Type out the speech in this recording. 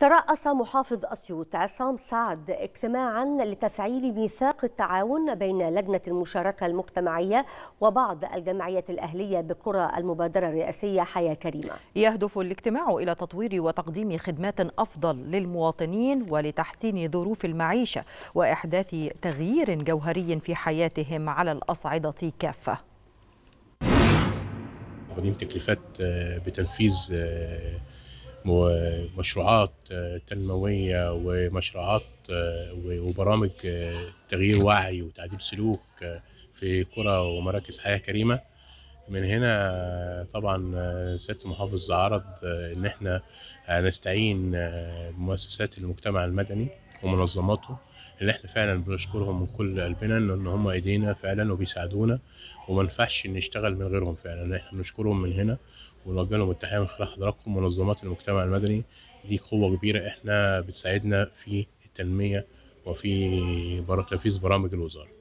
ترأس محافظ أسيوط عصام سعد اجتماعا لتفعيل ميثاق التعاون بين لجنة المشاركة المجتمعية وبعض الجمعيات الأهلية بقرى المبادرة الرئاسية حياة كريمة يهدف الاجتماع إلى تطوير وتقديم خدمات أفضل للمواطنين ولتحسين ظروف المعيشة وإحداث تغيير جوهري في حياتهم على الأصعدة كافة تقديم تكليفات آه، بتنفيذ آه، ومشروعات آه، تنموية ومشروعات آه، وبرامج آه، تغيير وعي وتعديل سلوك في قرى ومراكز حياة كريمة من هنا طبعا سيادة المحافظ عرض إن احنا هنستعين بمؤسسات المجتمع المدني ومنظماته اللي احنا فعلا بنشكرهم من كل قلبنا ان هم ايدينا فعلا وبيساعدونا وما ينفعش نشتغل من غيرهم فعلا احنا بنشكرهم من هنا ونوجه لهم التحيه من خلال حضراتكم منظمات المجتمع المدني دي قوه كبيره احنا بتساعدنا في التنميه وفي تنفيذ برامج الوزاره